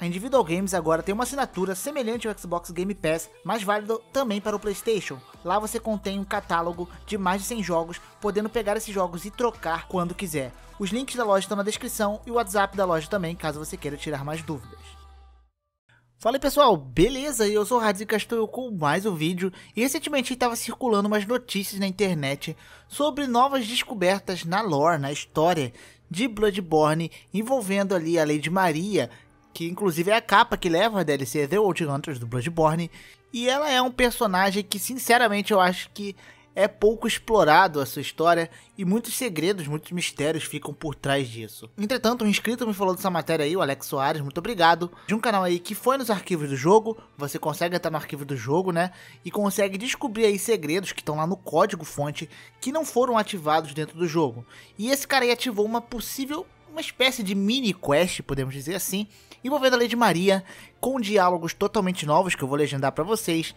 A Individual Games agora tem uma assinatura semelhante ao Xbox Game Pass, mas válida também para o PlayStation. Lá você contém um catálogo de mais de 100 jogos, podendo pegar esses jogos e trocar quando quiser. Os links da loja estão na descrição e o WhatsApp da loja também, caso você queira tirar mais dúvidas. Fala aí pessoal, beleza? Eu sou o Radzi estou com mais um vídeo e recentemente estava circulando umas notícias na internet sobre novas descobertas na lore, na história de Bloodborne envolvendo ali a Lady Maria que inclusive é a capa que leva a DLC é The Old Hunters do Bloodborne, e ela é um personagem que sinceramente eu acho que é pouco explorado a sua história e muitos segredos, muitos mistérios ficam por trás disso. Entretanto, um inscrito me falou dessa matéria aí, o Alex Soares, muito obrigado, de um canal aí que foi nos arquivos do jogo, você consegue entrar no arquivo do jogo, né? E consegue descobrir aí segredos que estão lá no código fonte que não foram ativados dentro do jogo. E esse cara aí ativou uma possível uma espécie de mini quest, podemos dizer assim, envolvendo a Lady Maria, com diálogos totalmente novos que eu vou legendar para vocês.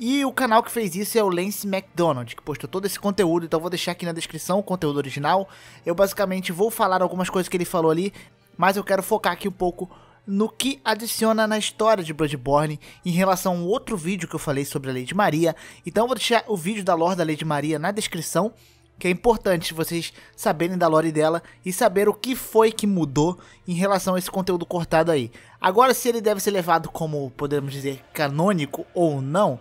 E o canal que fez isso é o Lance McDonald, que postou todo esse conteúdo, então vou deixar aqui na descrição o conteúdo original. Eu basicamente vou falar algumas coisas que ele falou ali, mas eu quero focar aqui um pouco no que adiciona na história de Bloodborne em relação a um outro vídeo que eu falei sobre a Lady Maria. Então eu vou deixar o vídeo da lore da Lady Maria na descrição que é importante vocês saberem da lore dela e saber o que foi que mudou em relação a esse conteúdo cortado aí. Agora, se ele deve ser levado como, podemos dizer, canônico ou não,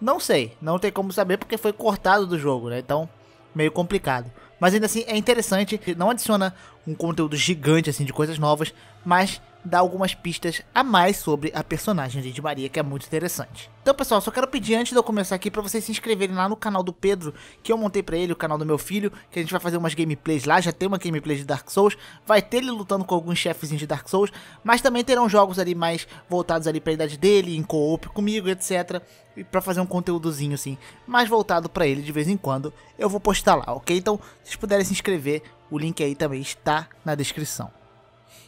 não sei. Não tem como saber porque foi cortado do jogo, né? Então, meio complicado. Mas ainda assim, é interessante, não adiciona um conteúdo gigante assim de coisas novas, mas dar algumas pistas a mais sobre a personagem de Maria, que é muito interessante. Então, pessoal, só quero pedir antes de eu começar aqui para vocês se inscreverem lá no canal do Pedro, que eu montei para ele, o canal do meu filho, que a gente vai fazer umas gameplays lá, já tem uma gameplay de Dark Souls, vai ter ele lutando com alguns chefezinhos de Dark Souls, mas também terão jogos ali mais voltados ali para a idade dele, em co-op comigo, etc, e para fazer um conteúdozinho assim, mais voltado para ele de vez em quando, eu vou postar lá, OK? Então, se vocês puderem se inscrever, o link aí também está na descrição.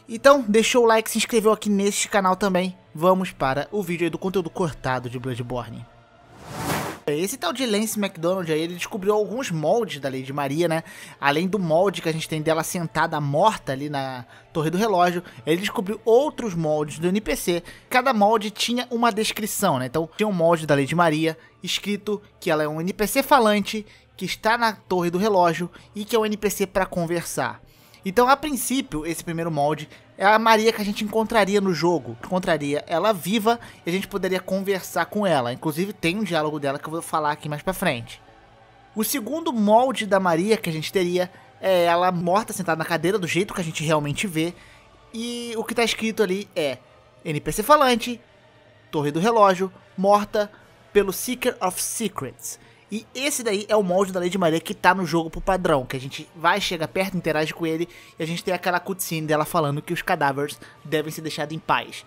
Então, deixou o like, se inscreveu aqui neste canal também. Vamos para o vídeo do conteúdo cortado de Bloodborne. Esse tal de Lance McDonald aí, ele descobriu alguns moldes da Lady Maria, né? Além do molde que a gente tem dela sentada morta ali na Torre do Relógio, ele descobriu outros moldes do NPC. Cada molde tinha uma descrição, né? Então, tinha um molde da Lady Maria escrito que ela é um NPC falante que está na Torre do Relógio e que é um NPC para conversar. Então, a princípio, esse primeiro molde é a Maria que a gente encontraria no jogo. Encontraria ela viva e a gente poderia conversar com ela. Inclusive, tem um diálogo dela que eu vou falar aqui mais pra frente. O segundo molde da Maria que a gente teria é ela morta sentada na cadeira, do jeito que a gente realmente vê. E o que tá escrito ali é NPC falante, Torre do Relógio, morta pelo Seeker of Secrets. E esse daí é o molde da Lady Maria que tá no jogo pro padrão, que a gente vai, chega perto, interage com ele e a gente tem aquela cutscene dela falando que os cadáveres devem ser deixados em paz.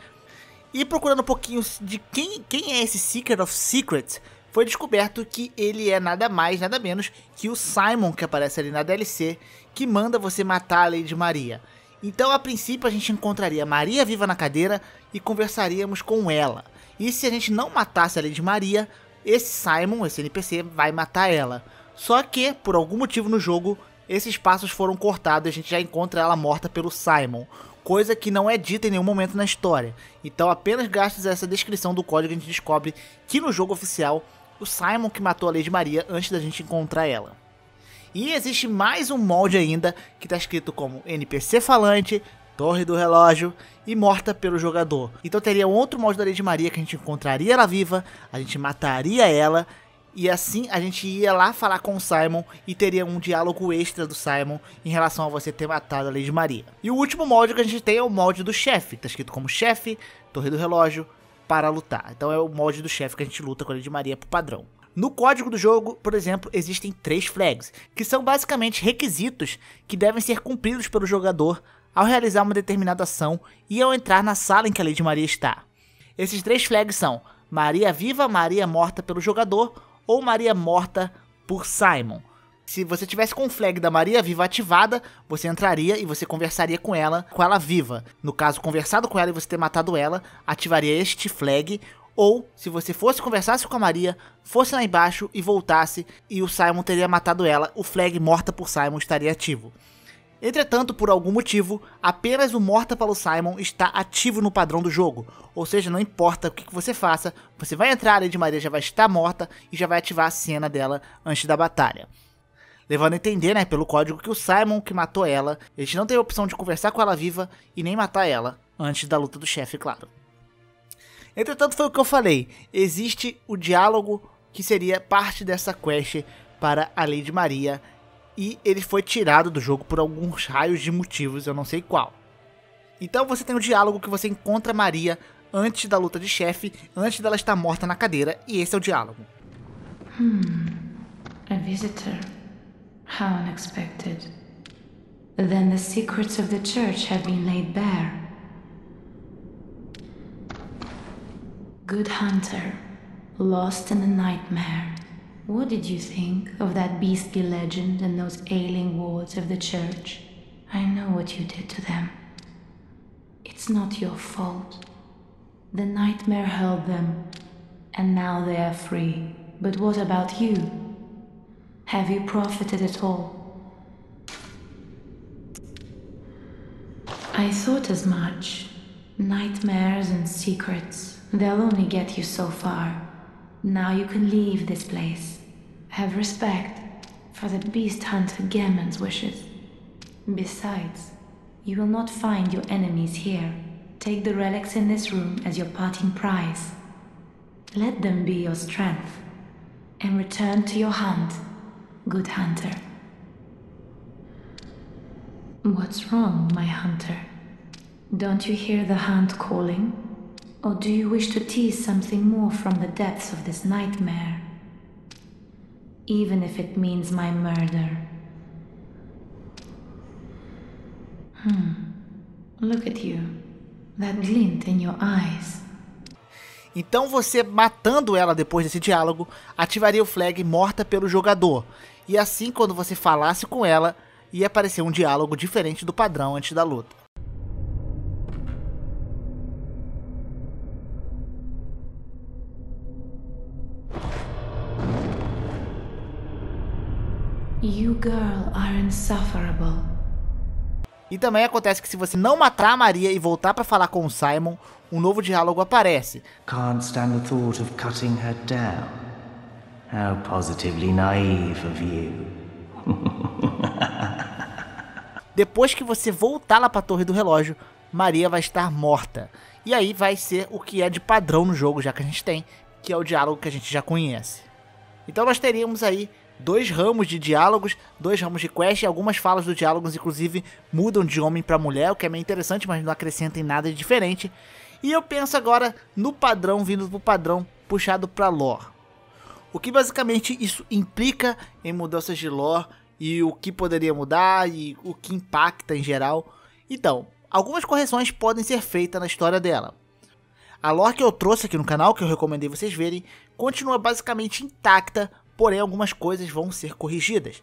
E procurando um pouquinho de quem, quem é esse Secret of Secrets, foi descoberto que ele é nada mais, nada menos que o Simon que aparece ali na DLC, que manda você matar a Lady Maria. Então, a princípio, a gente encontraria Maria viva na cadeira e conversaríamos com ela. E se a gente não matasse a Lady Maria, esse Simon, esse NPC, vai matar ela. Só que, por algum motivo no jogo, esses passos foram cortados e a gente já encontra ela morta pelo Simon. Coisa que não é dita em nenhum momento na história. Então, apenas graças a essa descrição do código, a gente descobre que no jogo oficial, o Simon que matou a Lady Maria antes da gente encontrar ela. E existe mais um molde ainda que está escrito como NPC falante, Torre do Relógio e morta pelo jogador. Então teria outro modo da Lady Maria que a gente encontraria ela viva, a gente mataria ela e assim a gente ia lá falar com o Simon e teria um diálogo extra do Simon em relação a você ter matado a Lady Maria. E o último mod que a gente tem é o mod do chefe, tá escrito como chefe, Torre do Relógio, para lutar. Então é o mod do chefe que a gente luta com a Lady Maria pro padrão. No código do jogo, por exemplo, existem três flags, que são basicamente requisitos que devem ser cumpridos pelo jogador ao realizar uma determinada ação e ao entrar na sala em que a Lady Maria está. Esses três flags são Maria viva, Maria morta pelo jogador ou Maria morta por Simon. Se você tivesse com o flag da Maria viva ativada, você entraria e você conversaria com ela, com ela viva. No caso, conversado com ela e você ter matado ela, ativaria este flag. Ou, se você fosse conversasse com a Maria, fosse lá embaixo e voltasse e o Simon teria matado ela, o flag morta por Simon estaria ativo. Entretanto, por algum motivo, apenas o para o Simon está ativo no padrão do jogo, ou seja, não importa o que, que você faça, você vai entrar, a Lady Maria já vai estar morta e já vai ativar a cena dela antes da batalha. Levando a entender, né, pelo código que o Simon que matou ela, a gente não tem a opção de conversar com ela viva e nem matar ela antes da luta do chefe, claro. Entretanto, foi o que eu falei, existe o diálogo que seria parte dessa quest para a Lady Maria e ele foi tirado do jogo por alguns raios de motivos, eu não sei qual. Então você tem o diálogo que você encontra Maria antes da luta de chefe, antes dela estar morta na cadeira, e esse é o diálogo. Hmm. A visitor. How unexpected. Then the secrets of the church have been laid bare. Good hunter, lost in a nightmare. What did you think of that beastly legend and those ailing wards of the church? I know what you did to them. It's not your fault. The nightmare held them, and now they are free. But what about you? Have you profited at all? I thought as much. Nightmares and secrets, they'll only get you so far. Now you can leave this place. Have respect for the beast hunter Gamon's wishes. Besides, you will not find your enemies here. Take the relics in this room as your parting prize. Let them be your strength, and return to your hunt, good hunter. What's wrong, my hunter? Don't you hear the hunt calling? Or do you wish to tease something more from the depths of this nightmare? Even if it means my murder. Hmm. Look at you. That glint in your eyes. Então você matando ela depois desse diálogo, ativaria o flag morta pelo jogador. E assim quando você falasse com ela, ia aparecer um diálogo diferente do padrão antes da luta. You girl are insufferable. E também acontece que se você não matar a Maria e voltar para falar com o Simon, um novo diálogo aparece. Can't stand the thought of cutting her down. How positively naive of you. Depois que você voltar lá para a Torre do Relógio, Maria vai estar morta. E aí vai ser o que é de padrão no jogo, já que a gente tem, que é o diálogo que a gente já conhece. Então nós teríamos aí dois ramos de diálogos, dois ramos de quest, e algumas falas dos diálogos, inclusive, mudam de homem para mulher, o que é meio interessante, mas não acrescenta em nada de diferente. E eu penso agora no padrão vindo pro padrão puxado para lore. O que basicamente isso implica em mudanças de lore e o que poderia mudar e o que impacta em geral. Então, algumas correções podem ser feitas na história dela. A lore que eu trouxe aqui no canal, que eu recomendei vocês verem, continua basicamente intacta, porém algumas coisas vão ser corrigidas.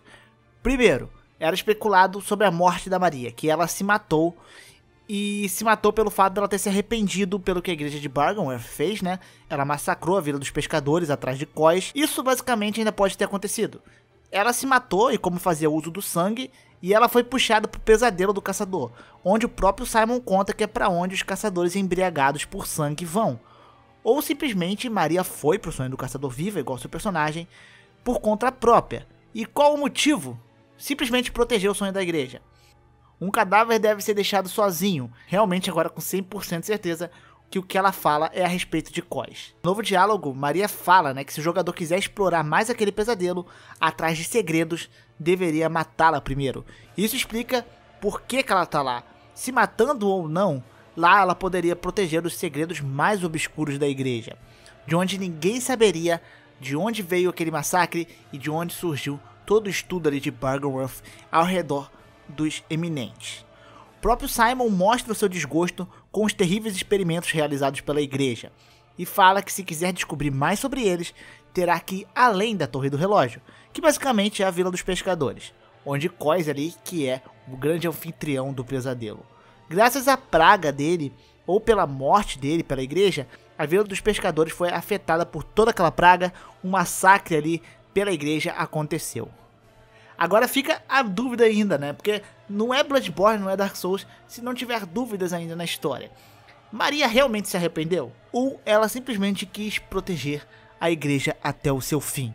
Primeiro, era especulado sobre a morte da Maria, que ela se matou e se matou pelo fato dela ter se arrependido pelo que a igreja de Bargain fez, né? Ela massacrou a vila dos pescadores atrás de Cós. Isso basicamente ainda pode ter acontecido. Ela se matou e como fazia uso do sangue, e ela foi puxada pro pesadelo do caçador, onde o próprio Simon conta que é para onde os caçadores embriagados por sangue vão. Ou simplesmente Maria foi pro sonho do caçador viva, igual seu personagem, por conta própria. E qual o motivo? Simplesmente proteger o sonho da igreja. Um cadáver deve ser deixado sozinho, realmente agora com 100% certeza que o que ela fala é a respeito de Cos. No novo diálogo, Maria fala né, que se o jogador quiser explorar mais aquele pesadelo, atrás de segredos, deveria matá-la primeiro. Isso explica por que, que ela tá lá. Se matando ou não, lá ela poderia proteger os segredos mais obscuros da igreja, de onde ninguém saberia de onde veio aquele massacre e de onde surgiu todo o estudo ali de Bergerworth ao redor dos eminentes. O próprio Simon mostra o seu desgosto com os terríveis experimentos realizados pela igreja e fala que se quiser descobrir mais sobre eles, terá que ir além da Torre do Relógio, que basicamente é a Vila dos Pescadores, onde Cois ali que é o grande anfitrião do pesadelo. Graças à praga dele, ou pela morte dele pela igreja, a vila dos pescadores foi afetada por toda aquela praga, um massacre ali pela igreja aconteceu. Agora fica a dúvida ainda, né? Porque não é Bloodborne, não é Dark Souls, se não tiver dúvidas ainda na história. Maria realmente se arrependeu? Ou ela simplesmente quis proteger a igreja até o seu fim?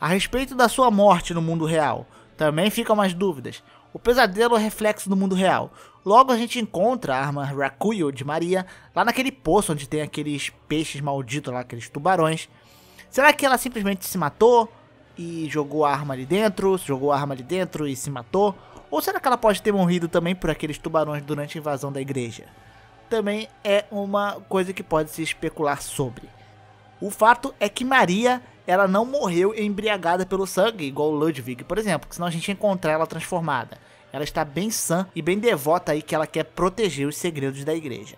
A respeito da sua morte no mundo real, também ficam mais dúvidas. O pesadelo é reflexo do mundo real. Logo a gente encontra a arma Rakuyo de Maria lá naquele poço onde tem aqueles peixes malditos lá, aqueles tubarões. Será que ela simplesmente se matou e jogou a arma ali dentro, jogou a arma ali dentro e se matou? Ou será que ela pode ter morrido também por aqueles tubarões durante a invasão da igreja? Também é uma coisa que pode se especular sobre. O fato é que Maria ela não morreu embriagada pelo sangue, igual o Ludwig, por exemplo, senão a gente ia encontrar ela transformada. Ela está bem sã e bem devota aí que ela quer proteger os segredos da igreja.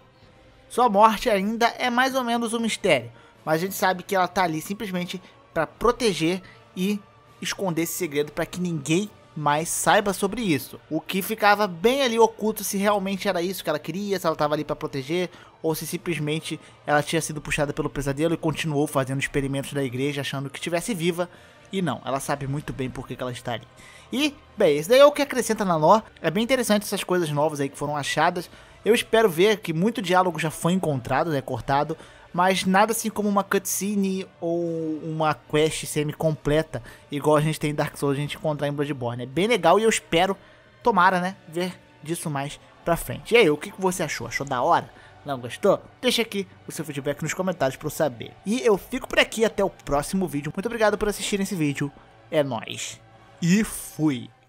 Sua morte ainda é mais ou menos um mistério, mas a gente sabe que ela está ali simplesmente para proteger e esconder esse segredo para que ninguém mais saiba sobre isso. O que ficava bem ali oculto se realmente era isso que ela queria, se ela estava ali para proteger, ou se simplesmente ela tinha sido puxada pelo pesadelo e continuou fazendo experimentos da igreja achando que estivesse viva, e não, ela sabe muito bem por que, que ela está ali. E, bem, esse daí é o que acrescenta na lore. É bem interessante essas coisas novas aí que foram achadas. Eu espero ver que muito diálogo já foi encontrado, né, cortado, mas nada assim como uma cutscene ou uma quest semi-completa, igual a gente tem em Dark Souls, a gente encontrar em Bloodborne. É bem legal e eu espero, tomara, né, ver disso mais pra frente. E aí, o que você achou? Achou da hora? Não gostou? Deixa aqui o seu feedback nos comentários para eu saber. E eu fico por aqui até o próximo vídeo. Muito obrigado por assistir esse vídeo. É nóis. E fui.